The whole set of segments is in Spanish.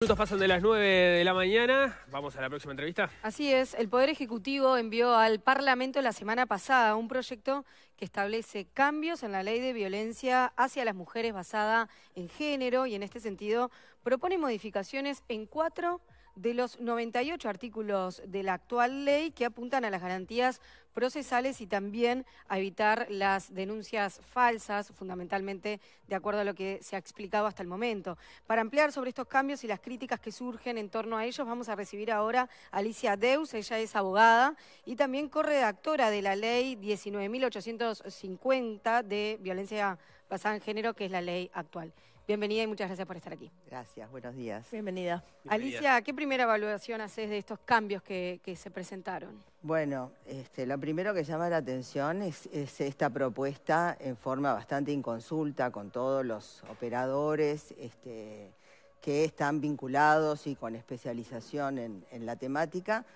Minutos pasan de las 9 de la mañana. Vamos a la próxima entrevista. Así es. El Poder Ejecutivo envió al Parlamento la semana pasada un proyecto que establece cambios en la ley de violencia hacia las mujeres basada en género y en este sentido propone modificaciones en cuatro de los 98 artículos de la actual ley que apuntan a las garantías procesales y también a evitar las denuncias falsas, fundamentalmente de acuerdo a lo que se ha explicado hasta el momento. Para ampliar sobre estos cambios y las críticas que surgen en torno a ellos, vamos a recibir ahora a Alicia Deus, ella es abogada y también corredactora de la ley 19.850 de violencia basada en género, que es la ley actual. Bienvenida y muchas gracias por estar aquí. Gracias, buenos días. Bienvenida. Alicia, ¿qué primera evaluación haces de estos cambios que, se presentaron? Bueno, este, lo primero que llama la atención es, esta propuesta en forma bastante inconsulta con todos los operadores este, que están vinculados y con especialización en, la temática,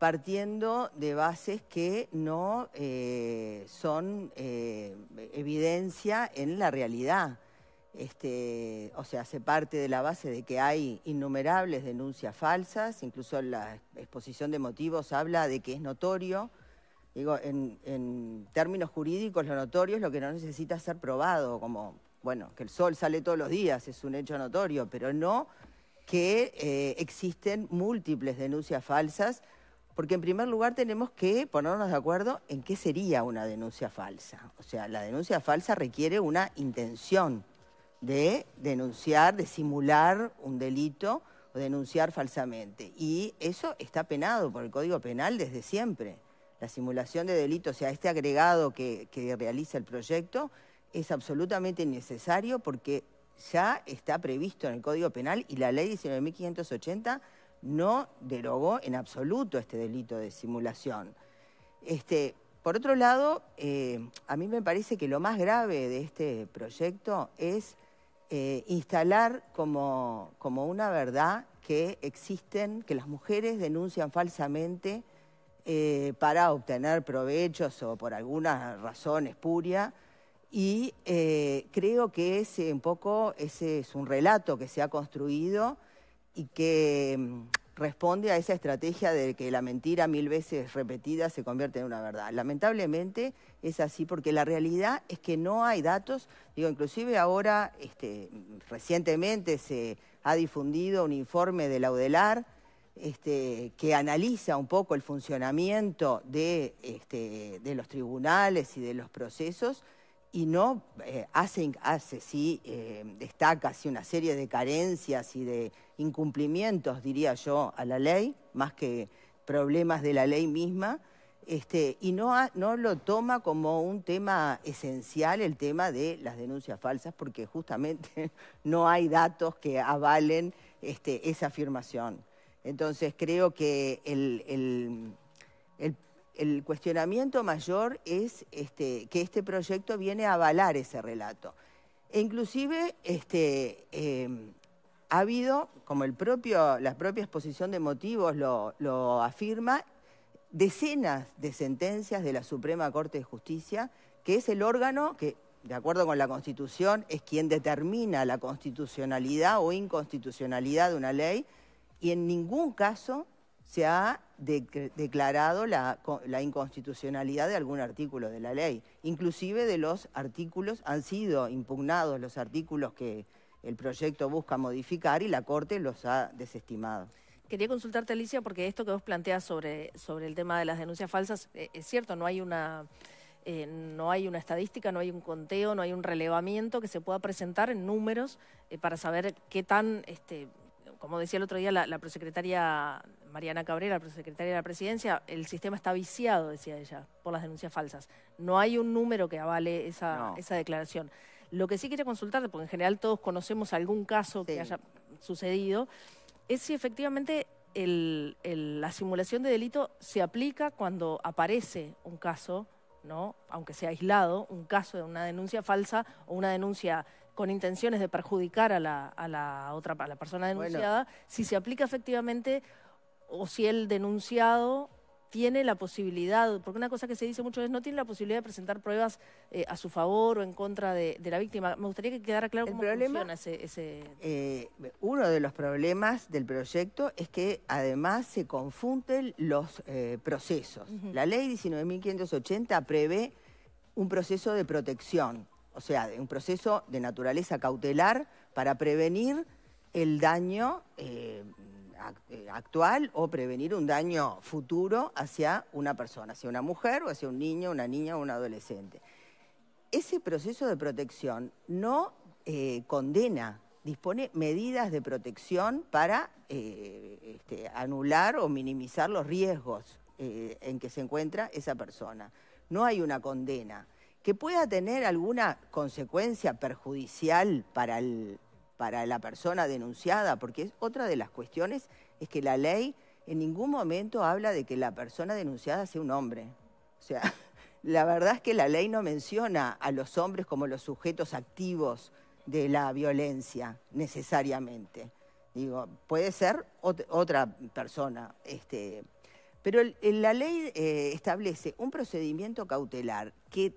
partiendo de bases que no eh, son eh, evidencia en la realidad este, o sea, hace parte de la base de que hay innumerables denuncias falsas, incluso la exposición de motivos habla de que es notorio. Digo, en, términos jurídicos, lo notorio es lo que no necesita ser probado, como, bueno, que el sol sale todos los días, es un hecho notorio, pero no que eh, existen múltiples denuncias falsas, porque en primer lugar tenemos que ponernos de acuerdo en qué sería una denuncia falsa. O sea, la denuncia falsa requiere una intención de denunciar, de simular un delito o denunciar falsamente. Y eso está penado por el Código Penal desde siempre. La simulación de delitos, o sea, este agregado que, realiza el proyecto, es absolutamente innecesario porque ya está previsto en el Código Penal y la ley 19.580 no derogó en absoluto este delito de simulación. Este, por otro lado, eh, a mí me parece que lo más grave de este proyecto es eh, instalar como, como, una verdad que existen, que las mujeres denuncian falsamente eh, para obtener provechos o por alguna razón espuria. Y eh, creo que ese, un poco, ese es un relato que se ha construido y que mm, responde a esa estrategia de que la mentira mil veces repetida se convierte en una verdad. Lamentablemente es así porque la realidad es que no hay datos. Digo, inclusive ahora, este, recientemente se ha difundido un informe de la UDELAR este, que analiza un poco el funcionamiento este, de, los tribunales y de los procesos y no eh, hace, sí, eh, destaca así una serie de carencias y de incumplimientos, diría yo, a la ley, más que problemas de la ley misma, este, y no, no lo toma como un tema esencial el tema de las denuncias falsas, porque justamente no hay datos que avalen este, esa afirmación. Entonces creo que el, cuestionamiento mayor es este, que este proyecto viene a avalar ese relato. E inclusive este, em, ha habido, como la propia exposición de motivos lo, afirma, decenas de sentencias de la Suprema Corte de Justicia, que es el órgano que, de acuerdo con la Constitución, es quien determina la constitucionalidad o inconstitucionalidad de una ley, y en ningún caso se ha declarado la, inconstitucionalidad de algún artículo de la ley. Inclusive de los artículos, han sido impugnados los artículos que, el proyecto busca modificar y la Corte los ha desestimado. Quería consultarte, Alicia, porque esto que vos planteas sobre, el tema de las denuncias falsas, eh, es cierto, no hay una... Eh, no hay una estadística, no hay un conteo, no hay un relevamiento que se pueda presentar en números eh, para saber qué tan, este, como decía el otro día la, prosecretaria Mariana Cabrera, la prosecretaria de la presidencia, el sistema está viciado, decía ella, por las denuncias falsas. No hay un número que avale esa, esa declaración. Lo que sí quería consultarte, porque en general todos conocemos algún caso que haya sucedido, es si efectivamente la simulación de delito se aplica cuando aparece un caso, ¿no? aunque sea aislado, un caso de una denuncia falsa o una denuncia con intenciones de perjudicar a la, otra a la persona denunciada, si se aplica efectivamente o si el denunciado tiene la posibilidad, porque una cosa que se dice mucho es no tiene la posibilidad de presentar pruebas eh, a su favor o en contra de, la víctima. Me gustaría que quedara claro el cómo problema, funciona ese... Eh, uno de los problemas del proyecto es que además se confunden los eh, procesos. La ley 19.580 prevé un proceso de protección, o sea, un proceso de naturaleza cautelar para prevenir el daño eh, actual o prevenir un daño futuro hacia una persona, hacia una mujer o hacia un niño, una niña o un adolescente. Ese proceso de protección no eh, condena, dispone medidas de protección para eh, este, anular o minimizar los riesgos en que se encuentra esa persona. No hay una condena que pueda tener alguna consecuencia perjudicial para el, para la persona denunciada, porque es otra de las cuestiones es que la ley en ningún momento habla de que la persona denunciada sea un hombre. O sea, la verdad es que la ley no menciona a los hombres como los sujetos activos de la violencia necesariamente. Digo, puede ser otra persona. Este, pero la ley eh, establece un procedimiento cautelar que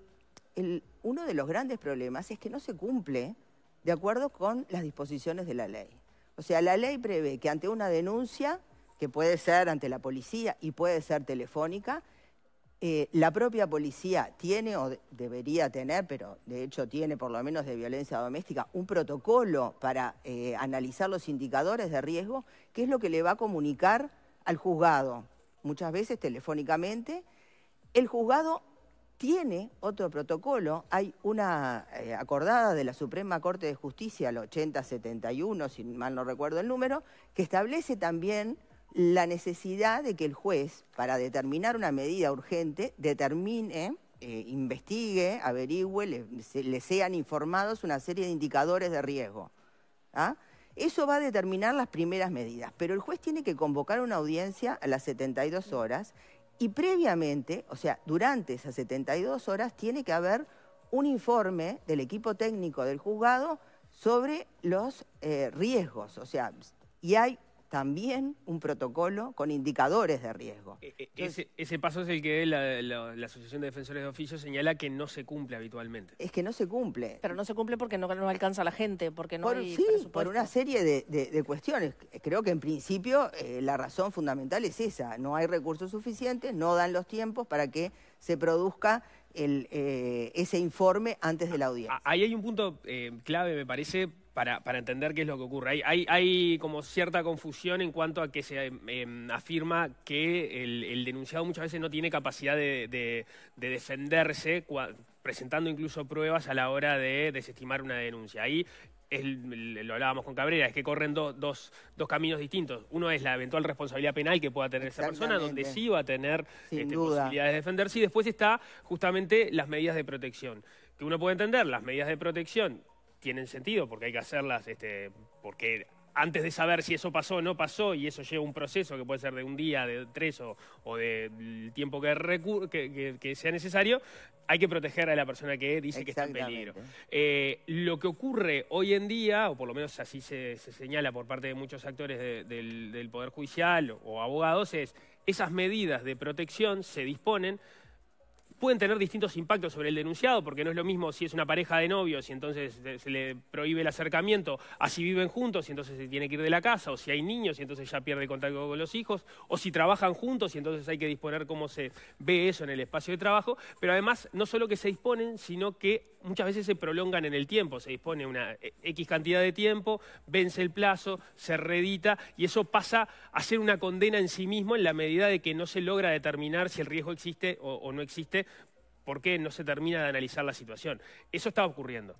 uno de los grandes problemas es que no se cumple de acuerdo con las disposiciones de la ley. O sea, la ley prevé que ante una denuncia, que puede ser ante la policía y puede ser telefónica, eh, la propia policía tiene o debería tener, pero de hecho tiene por lo menos de violencia doméstica, un protocolo para eh, analizar los indicadores de riesgo, que es lo que le va a comunicar al juzgado, muchas veces telefónicamente. El juzgado tiene otro protocolo. Hay una eh, acordada de la Suprema Corte de Justicia, el 8071, si mal no recuerdo el número, que establece también la necesidad de que el juez, para determinar una medida urgente, determine, eh, investigue, averigüe, le, sean informados una serie de indicadores de riesgo. ¿ah? Eso va a determinar las primeras medidas, pero el juez tiene que convocar una audiencia a las 72 horas y previamente, o sea, durante esas 72 horas, tiene que haber un informe del equipo técnico del juzgado sobre los eh, riesgos. O sea, y hay también un protocolo con indicadores de riesgo. E, e, ese, paso es el que la, Asociación de Defensores de Oficio señala que no se cumple habitualmente. Es que no se cumple. Pero no se cumple porque no, alcanza la gente, porque no por, hay Sí, por una serie de, cuestiones. Creo que en principio eh, la razón fundamental es esa. No hay recursos suficientes, no dan los tiempos para que se produzca el, eh, ese informe antes de la audiencia. Ahí hay un punto eh, clave, me parece, para, para, entender qué es lo que ocurre. Hay, hay, como cierta confusión en cuanto a que se em, em, afirma que el, denunciado muchas veces no tiene capacidad de, de defenderse, presentando incluso pruebas a la hora de desestimar una denuncia. Ahí lo hablábamos con Cabrera, es que corren dos, dos, caminos distintos. Uno es la eventual responsabilidad penal que pueda tener esa persona, donde sí va a tener este, posibilidades de defenderse, y después está justamente las medidas de protección. Que uno puede entender, las medidas de protección tienen sentido porque hay que hacerlas, este, porque antes de saber si eso pasó o no pasó, y eso lleva un proceso que puede ser de un día, de tres o, del tiempo que, sea necesario, hay que proteger a la persona que dice que está en peligro. Eh, lo que ocurre hoy en día, o por lo menos así se, señala por parte de muchos actores del, Poder Judicial o, o abogados, es esas medidas de protección se disponen pueden tener distintos impactos sobre el denunciado, porque no es lo mismo si es una pareja de novios y entonces se le prohíbe el acercamiento, así viven juntos y entonces se tiene que ir de la casa, o si hay niños y entonces ya pierde contacto con los hijos, o si trabajan juntos y entonces hay que disponer cómo se ve eso en el espacio de trabajo, pero además no solo que se disponen, sino que muchas veces se prolongan en el tiempo, se dispone una eh, X cantidad de tiempo, vence el plazo, se reedita y eso pasa a ser una condena en sí mismo en la medida de que no se logra determinar si el riesgo existe o, no existe porque no se termina de analizar la situación. Eso está ocurriendo.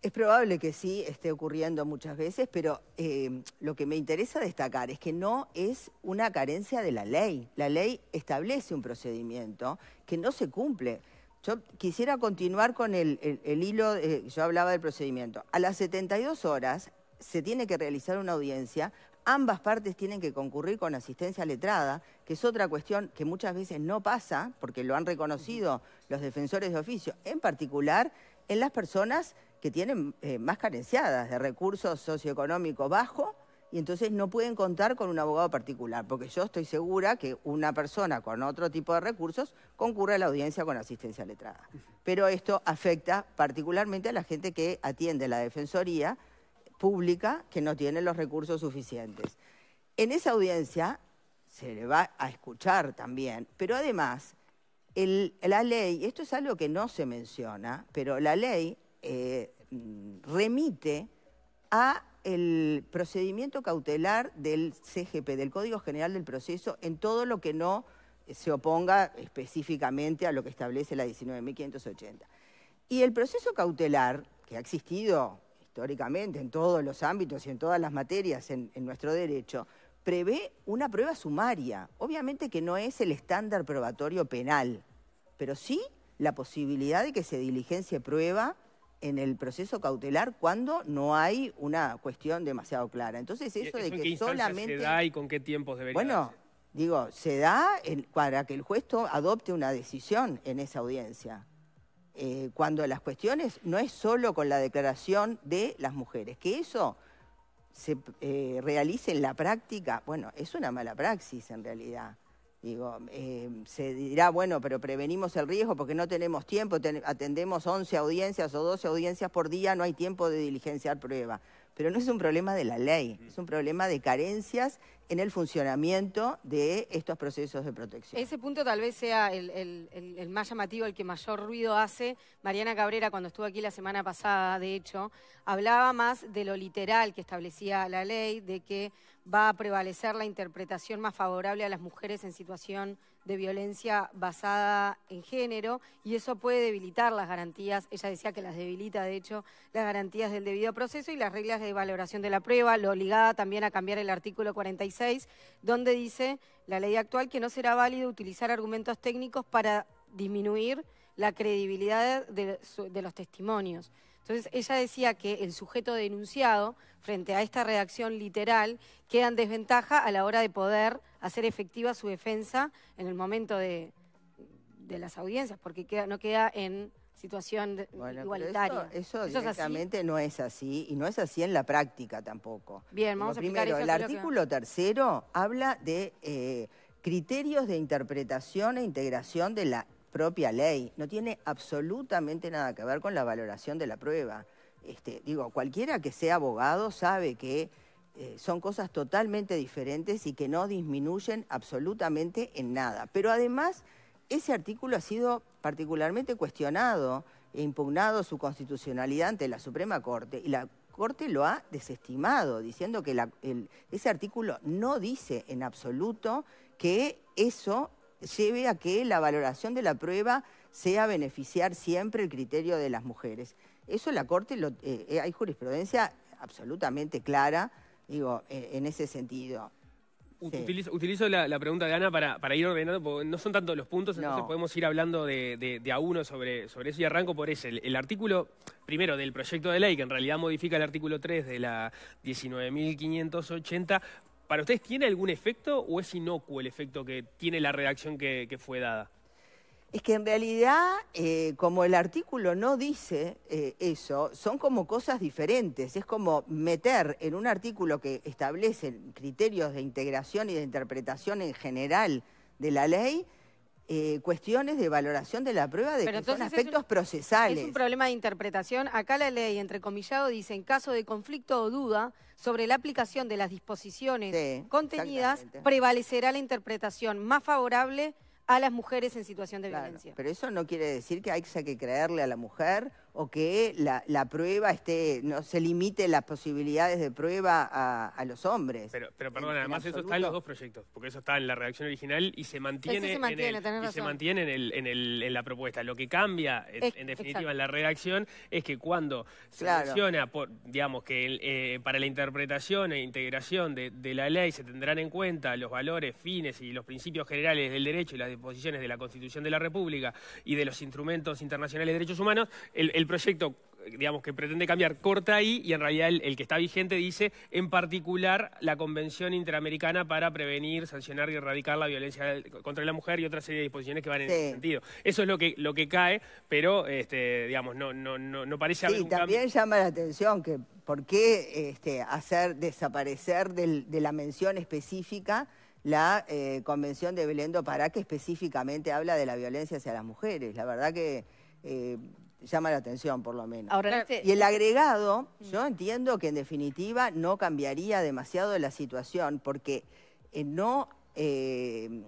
Es probable que sí esté ocurriendo muchas veces, pero eh, lo que me interesa destacar es que no es una carencia de la ley. La ley establece un procedimiento que no se cumple. Yo quisiera continuar con el, hilo, yo hablaba del procedimiento. A las 72 horas se tiene que realizar una audiencia, ambas partes tienen que concurrir con asistencia letrada, que es otra cuestión que muchas veces no pasa, porque lo han reconocido los defensores de oficio, en particular en las personas que tienen eh, más carenciadas de recursos socioeconómicos bajos y entonces no pueden contar con un abogado particular, porque yo estoy segura que una persona con otro tipo de recursos concurre a la audiencia con asistencia letrada. Pero esto afecta particularmente a la gente que atiende la defensoría pública que no tiene los recursos suficientes. En esa audiencia se le va a escuchar también, pero además la ley, esto es algo que no se menciona, pero la ley eh, mm, remite a el procedimiento cautelar del CGP, del Código General del Proceso, en todo lo que no se oponga específicamente a lo que establece la 19.580. Y el proceso cautelar, que ha existido históricamente en todos los ámbitos y en todas las materias en, en nuestro derecho, prevé una prueba sumaria. Obviamente que no es el estándar probatorio penal, pero sí la posibilidad de que se diligencie prueba en el proceso cautelar cuando no hay una cuestión demasiado clara. Entonces eso, de que qué solamente se da y con qué tiempos debería Bueno, digo, se da para que el juez adopte una decisión en esa audiencia. Eh, cuando las cuestiones no es solo con la declaración de las mujeres, que eso se eh, realice en la práctica, bueno, es una mala praxis en realidad. Digo, eh, se dirá, bueno, pero prevenimos el riesgo porque no tenemos tiempo, atendemos 11 audiencias o 12 audiencias por día, no hay tiempo de diligenciar prueba pero no es un problema de la ley, mm. es un problema de carencias en el funcionamiento de estos procesos de protección. Ese punto tal vez sea el, más llamativo, el que mayor ruido hace. Mariana Cabrera, cuando estuvo aquí la semana pasada, de hecho, hablaba más de lo literal que establecía la ley, de que va a prevalecer la interpretación más favorable a las mujeres en situación de violencia basada en género y eso puede debilitar las garantías, ella decía que las debilita de hecho, las garantías del debido proceso y las reglas de valoración de la prueba, lo obligada también a cambiar el artículo 46, donde dice la ley actual que no será válido utilizar argumentos técnicos para disminuir la credibilidad de, de los testimonios. Entonces, ella decía que el sujeto denunciado, frente a esta redacción literal, queda en desventaja a la hora de poder hacer efectiva su defensa en el momento de, las audiencias, porque queda, no queda en situación igualitaria. Eso, directamente no es así, y no es así en la práctica tampoco. Bien, vamos a Primero, el artículo tercero habla de eh, criterios de interpretación e integración de la propia ley. No tiene absolutamente nada que ver con la valoración de la prueba. Este, digo, cualquiera que sea abogado sabe que eh, son cosas totalmente diferentes y que no disminuyen absolutamente en nada. Pero además, ese artículo ha sido particularmente cuestionado e impugnado su constitucionalidad ante la Suprema Corte y la Corte lo ha desestimado, diciendo que ese artículo no dice en absoluto que eso lleve a que la valoración de la prueba sea beneficiar siempre el criterio de las mujeres. Eso la Corte, lo, eh, eh, hay jurisprudencia absolutamente clara Digo, eh, en, ese sentido. Utilizo, la, pregunta de Ana para, ir ordenando, porque no son tantos los puntos, entonces podemos ir hablando de, a uno sobre, eso y arranco por ese. El, artículo, primero, del proyecto de ley, que en realidad modifica el artículo 3 de la 19.580, ¿para ustedes tiene algún efecto o es inocuo el efecto que tiene la redacción que fue dada? Es que en realidad, eh, como el artículo no dice eh, eso, son como cosas diferentes. Es como meter en un artículo que establece criterios de integración y de interpretación en general de la ley, eh, cuestiones de valoración de la prueba de Pero aspectos procesales. Es un problema de interpretación. Acá la ley, entre entrecomillado, dice en caso de conflicto o duda sobre la aplicación de las disposiciones contenidas, prevalecerá la interpretación más favorable a las mujeres en situación de violencia. Pero eso no quiere decir que hay que creerle a la mujer o que la, la, prueba esté, no se limite las posibilidades de prueba a, los hombres. Pero, pero perdón, además eso está en los dos proyectos, porque eso está en la redacción original y se mantiene, en, y se mantiene en, en, la propuesta. Lo que cambia, en definitiva, en la redacción es que cuando se acciona, por, digamos, que eh, para la interpretación e integración de, la ley se tendrán en cuenta los valores, fines y los principios generales del derecho y las disposiciones de la Constitución de la República y de los instrumentos internacionales de derechos humanos, el proyecto digamos, que pretende cambiar, corta ahí y en realidad el, que está vigente dice, en particular, la Convención Interamericana para prevenir, sancionar y erradicar la violencia contra la mujer y otra serie de disposiciones que van en ese sentido. Eso es lo que, lo que cae, pero, este, digamos, no, no, no, no parece haber Sí, también llama la atención que por qué este, hacer desaparecer de la mención específica la eh, Convención de Belén para que específicamente habla de la violencia hacia las mujeres. La verdad que... Eh, llama la atención por lo menos. y el agregado, mm. yo entiendo que en definitiva no cambiaría demasiado la situación porque eh, no... Eh,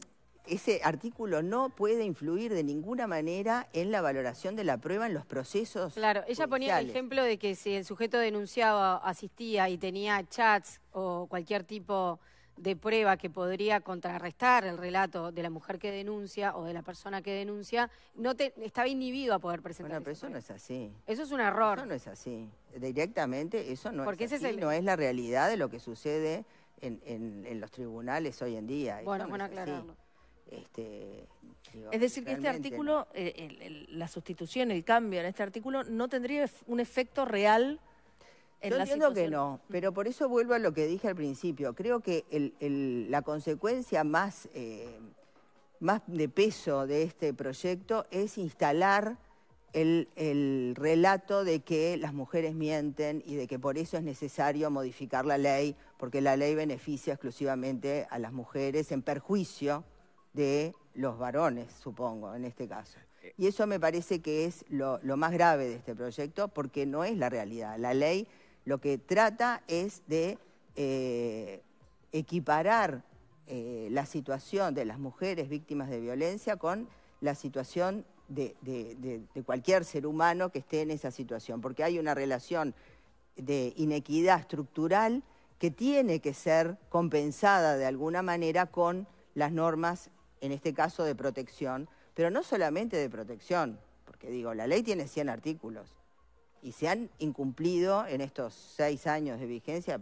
ese artículo no puede influir de ninguna manera en la valoración de la prueba en los procesos. Claro, ella ponía el ejemplo de que si el sujeto denunciado asistía y tenía chats o cualquier tipo de prueba que podría contrarrestar el relato de la mujer que denuncia o de la persona que denuncia, no te, estaba inhibido a poder presentar. Bueno, pero eso no es así. Eso es un error. Eso no es así. Directamente eso no Porque es no es la realidad de lo que sucede en, en, los tribunales hoy en día. Bueno, bueno, es aclararlo. Este, es decir, que este artículo, eh, la sustitución, el cambio en este artículo, no tendría un efecto real yo entiendo que no, pero por eso vuelvo a lo que dije al principio. Creo que la consecuencia más, eh, más de peso de este proyecto es instalar el, relato de que las mujeres mienten y de que por eso es necesario modificar la ley, porque la ley beneficia exclusivamente a las mujeres en perjuicio de los varones, supongo, en este caso. Eh. Y eso me parece que es lo, lo más grave de este proyecto, porque no es la realidad. La ley lo que trata es de eh, equiparar eh, la situación de las mujeres víctimas de violencia con la situación de, cualquier ser humano que esté en esa situación, porque hay una relación de inequidad estructural que tiene que ser compensada de alguna manera con las normas, en este caso de protección, pero no solamente de protección, porque digo, la ley tiene 100 artículos, y se han incumplido en estos seis años de vigencia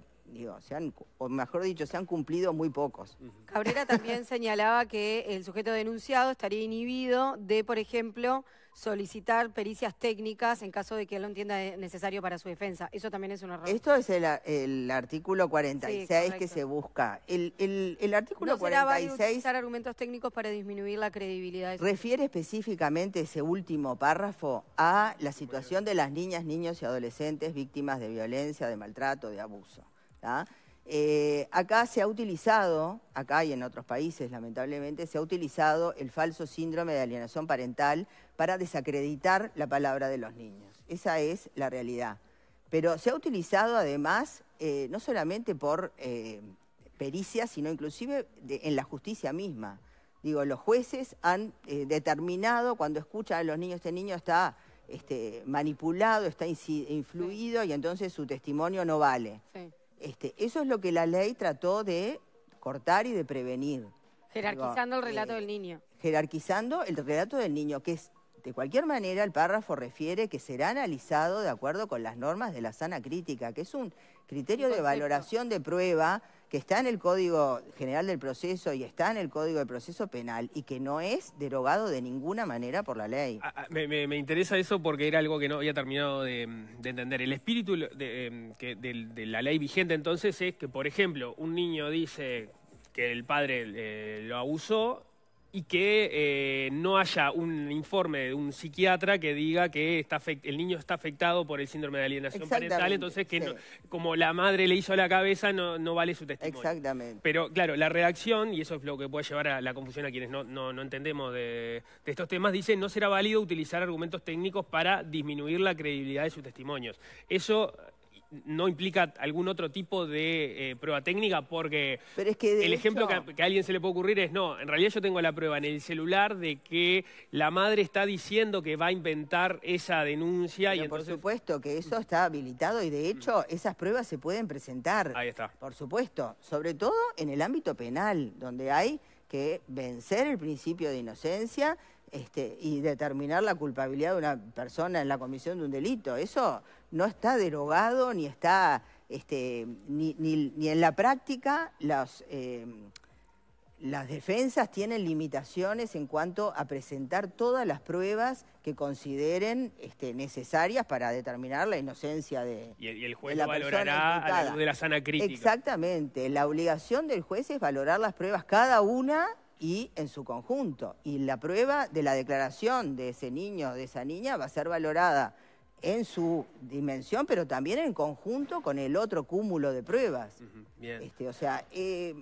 o mejor dicho, se han cumplido muy pocos. Cabrera también señalaba que el sujeto denunciado estaría inhibido de, por ejemplo, solicitar pericias técnicas en caso de que él lo entienda necesario para su defensa. Eso también es un error. Esto es el, artículo 46 que se busca. El, el, artículo ¿No 46... utilizar argumentos técnicos para disminuir la credibilidad. refiere específicamente ese último párrafo a la situación de las niñas, niños y adolescentes víctimas de violencia, de maltrato, de abuso. Eh, acá se ha utilizado, acá y en otros países lamentablemente, se ha utilizado el falso síndrome de alienación parental para desacreditar la palabra de los niños. Esa es la realidad. Pero se ha utilizado además eh, no solamente por eh, pericia, sino inclusive en la justicia misma. Digo, los jueces han determinado cuando escuchan a los niños, este niño está este, manipulado, está influido y entonces su testimonio no vale. Sí. Este, eso es lo que la ley trató de cortar y de prevenir. Jerarquizando el relato del niño. Jerarquizando el relato del niño, que es, de cualquier manera, el párrafo refiere que será analizado de acuerdo con las normas de la sana crítica, que es un criterio de valoración de prueba que está en el Código General del Proceso y está en el Código de Proceso Penal y que no es derogado de ninguna manera por la ley. Ah, ah, me, interesa eso porque era algo que no había terminado de, entender. El espíritu em, de, la ley vigente entonces es que, por ejemplo, un niño dice que el padre eh, lo abusó y que eh, no haya un informe de un psiquiatra que diga que está el niño está afectado por el síndrome de alienación parental, entonces que como la madre le hizo a la cabeza no, vale su testimonio. Exactamente. Pero claro, la redacción, y eso es lo que puede llevar a la confusión a quienes no, entendemos de, de, estos temas, dice no será válido utilizar argumentos técnicos para disminuir la credibilidad de sus testimonios. Eso no implica algún otro tipo de eh, prueba técnica porque el ejemplo que, a, alguien se le puede ocurrir es, no, en realidad yo tengo la prueba en el celular de que la madre está diciendo que va a inventar esa denuncia. y Por supuesto que eso está habilitado y de hecho esas pruebas se pueden presentar. Ahí está. Por supuesto, sobre todo en el ámbito penal, donde hay que vencer el principio de inocencia este, y determinar la culpabilidad de una persona en la comisión de un delito. Eso no está derogado ni está este, ni, en la práctica las, eh, las defensas tienen limitaciones en cuanto a presentar todas las pruebas que consideren este, necesarias para determinar la inocencia de Y el, y el juez lo valorará a la luz de la sana crítica. Exactamente. La obligación del juez es valorar las pruebas cada una y en su conjunto. Y la prueba de la declaración de ese niño, de esa niña, va a ser valorada en su dimensión, pero también en conjunto con el otro cúmulo de pruebas. Bien. Este, o sea, eh,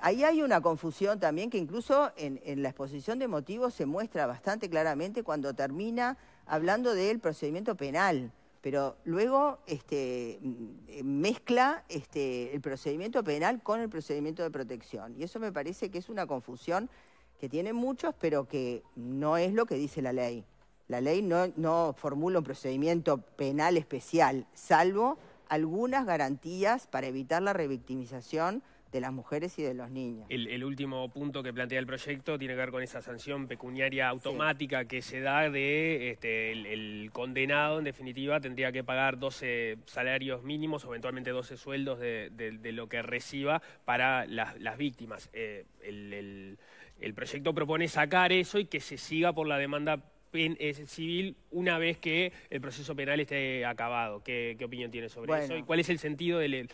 ahí hay una confusión también que incluso en, en, la exposición de motivos se muestra bastante claramente cuando termina hablando del procedimiento penal pero luego este, mm, mezcla este, el procedimiento penal con el procedimiento de protección. Y eso me parece que es una confusión que tienen muchos, pero que no es lo que dice la ley. La ley no, no formula un procedimiento penal especial, salvo algunas garantías para evitar la revictimización de las mujeres y de los niños. El, último punto que plantea el proyecto tiene que ver con esa sanción pecuniaria automática que se da de este, el, condenado, en definitiva, tendría que pagar 12 salarios mínimos o eventualmente 12 sueldos de, lo que reciba para las, víctimas. Eh, el, proyecto propone sacar eso y que se siga por la demanda eh, civil una vez que el proceso penal esté acabado. ¿Qué, opinión tiene sobre eso? ¿Y cuál es el sentido del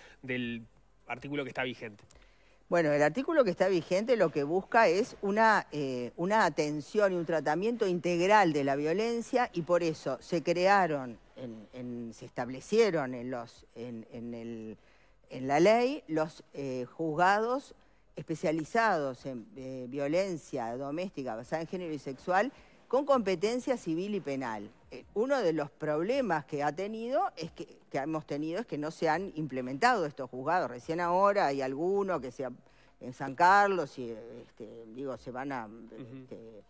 artículo que está vigente? Bueno, el artículo que está vigente lo que busca es una, eh, una atención y un tratamiento integral de la violencia y por eso se crearon, en, se establecieron en, los, en, la ley los eh, juzgados especializados en eh, violencia doméstica basada en género y sexual con competencia civil y penal. Eh, uno de los problemas que ha tenido es que, que, hemos tenido es que no se han implementado estos juzgados. Recién ahora hay algunos que sea en San Carlos y este, digo se van a este,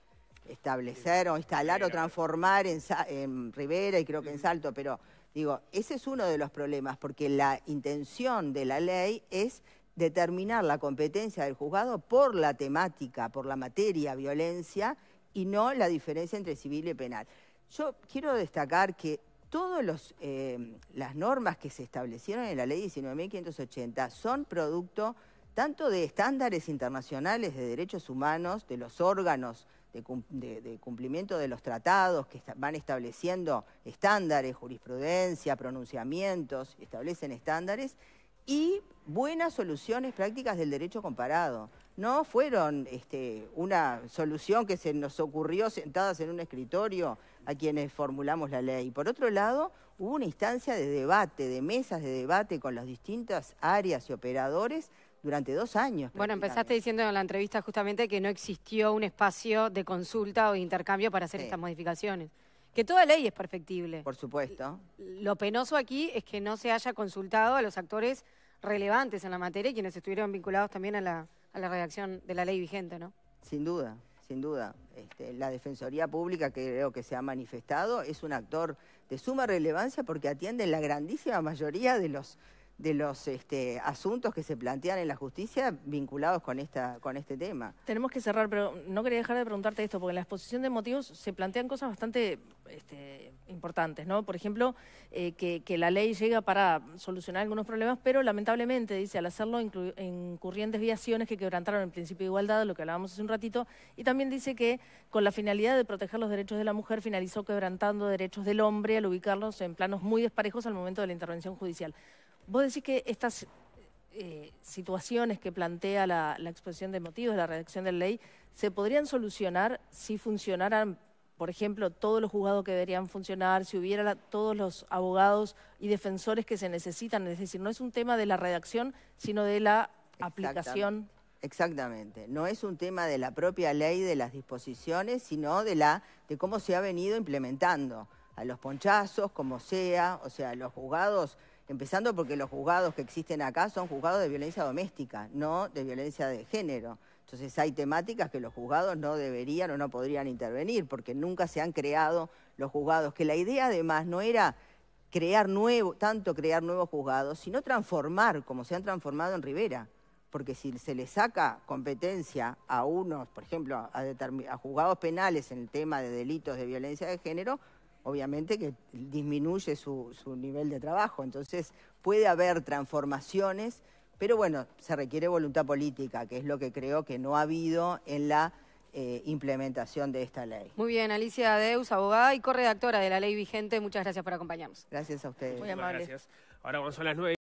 establecer o instalar o transformar en, Rivera y creo que en Salto, pero digo ese es uno de los problemas porque la intención de la ley es determinar la competencia del juzgado por la temática, por la materia violencia y no la diferencia entre civil y penal. Yo quiero destacar que todas eh, las normas que se establecieron en la ley 19.580 son producto tanto de estándares internacionales de derechos humanos, de los órganos de, cumplimiento de los tratados que van estableciendo estándares, jurisprudencia, pronunciamientos, establecen estándares, y buenas soluciones prácticas del derecho comparado. No fueron este, una solución que se nos ocurrió sentadas en un escritorio a quienes formulamos la ley. Por otro lado, hubo una instancia de debate, de mesas de debate con las distintas áreas y operadores durante dos años. Bueno, empezaste diciendo en la entrevista justamente que no existió un espacio de consulta o de intercambio para hacer estas modificaciones. Que toda ley es perfectible. Por supuesto. Lo penoso aquí es que no se haya consultado a los actores relevantes en la materia y quienes estuvieron vinculados también a la, a la redacción de la ley vigente, ¿no? Sin duda sin duda. Este, la Defensoría Pública, que creo que se ha manifestado, es un actor de suma relevancia porque atiende la grandísima mayoría de los de los este, asuntos que se plantean en la justicia vinculados con, esta, con este tema. Tenemos que cerrar, pero no quería dejar de preguntarte esto, porque en la exposición de motivos se plantean cosas bastante este, importantes, ¿no? Por ejemplo, eh, que, la ley llega para solucionar algunos problemas, pero lamentablemente, dice, al hacerlo incurrientes desviaciones que quebrantaron el principio de igualdad, lo que hablábamos hace un ratito, y también dice que con la finalidad de proteger los derechos de la mujer finalizó quebrantando derechos del hombre al ubicarlos en planos muy desparejos al momento de la intervención judicial. Vos decís que estas eh, situaciones que plantea la, exposición de motivos, la redacción de ley, se podrían solucionar si funcionaran, por ejemplo, todos los juzgados que deberían funcionar, si hubiera todos los abogados y defensores que se necesitan. Es decir, no es un tema de la redacción, sino de la aplicación. Exactamente. No es un tema de la propia ley, de las disposiciones, sino de la de cómo se ha venido implementando a los ponchazos, como sea, o sea, los juzgados empezando porque los juzgados que existen acá son juzgados de violencia doméstica, no de violencia de género. Entonces hay temáticas que los juzgados no deberían o no podrían intervenir, porque nunca se han creado los juzgados, que la idea además no era crear nuevo, tanto crear nuevos juzgados, sino transformar, como se han transformado en Rivera. Porque si se le saca competencia a unos, por ejemplo, a, a juzgados penales en el tema de delitos de violencia de género, obviamente que disminuye su, nivel de trabajo. Entonces puede haber transformaciones, pero bueno, se requiere voluntad política, que es lo que creo que no ha habido en la eh, implementación de esta ley. Muy bien, Alicia Deus, abogada y corredactora de la ley vigente, muchas gracias por acompañarnos. Gracias a ustedes. Muy amables. Gracias. Ahora son las nueve.